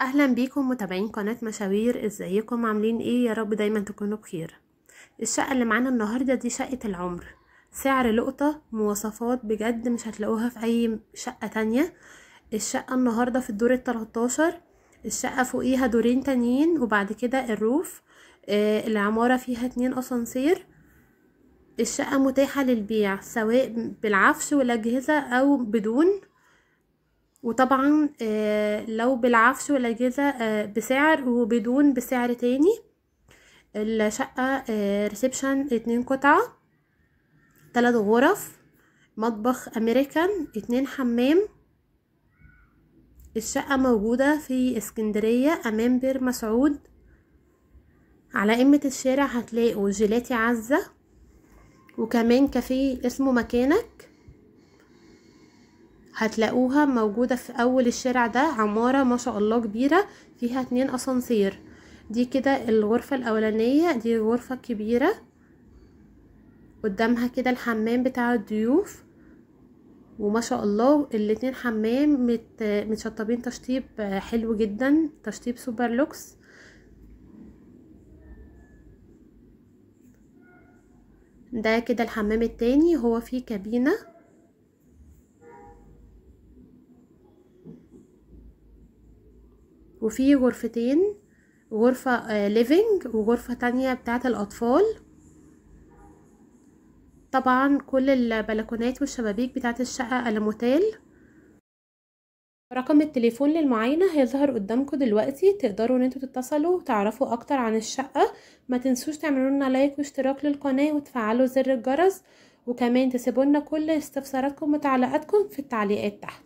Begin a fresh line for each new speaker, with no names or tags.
اهلا بيكم متابعين قناه مشاوير ازيكم عاملين ايه يا رب دايما تكونوا بخير الشقه اللي معانا النهارده دي شقه العمر سعر لقطه مواصفات بجد مش هتلاقوها في اي شقه تانية الشقه النهارده في الدور التلاتاشر الشقه فوقيها دورين تانيين وبعد كده الروف آه العماره فيها اتنين اسانسير الشقه متاحه للبيع سواء بالعفش والاجهزه او بدون وطبعا آه، لو بالعفش والأجهزة آه، بسعر وبدون بسعر تاني الشقة ريسبشن آه، اتنين قطعة تلات غرف مطبخ أمريكان اتنين حمام الشقة موجودة في اسكندرية أمام بير مسعود على قمة الشارع هتلاقوا جيلاتي عزة وكمان كافيه اسمه مكانك هتلاقوها موجودة في اول الشارع ده عمارة ما شاء الله كبيرة فيها اتنين اسانسير دي كده الغرفة الاولانية دي غرفة كبيرة قدامها كده الحمام بتاع الضيوف وما شاء الله الاتنين حمام مت متشطبين تشطيب حلو جدا تشطيب سوبر لوكس ده كده الحمام التاني هو فيه كابينة وفي غرفتين غرفة ليفينج آه، وغرفة تانية بتاعة الأطفال طبعا كل البلكونات والشبابيك بتاعة الشقة الموتيل رقم التليفون للمعاينة هيظهر قدامكم دلوقتي تقدروا ان انتوا تتصلوا وتعرفوا اكتر عن الشقة ما تنسوش تعملوا لنا لايك واشتراك للقناة وتفعلوا زر الجرس وكمان تسيبوا لنا كل استفساراتكم وتعليقاتكم في التعليقات تحت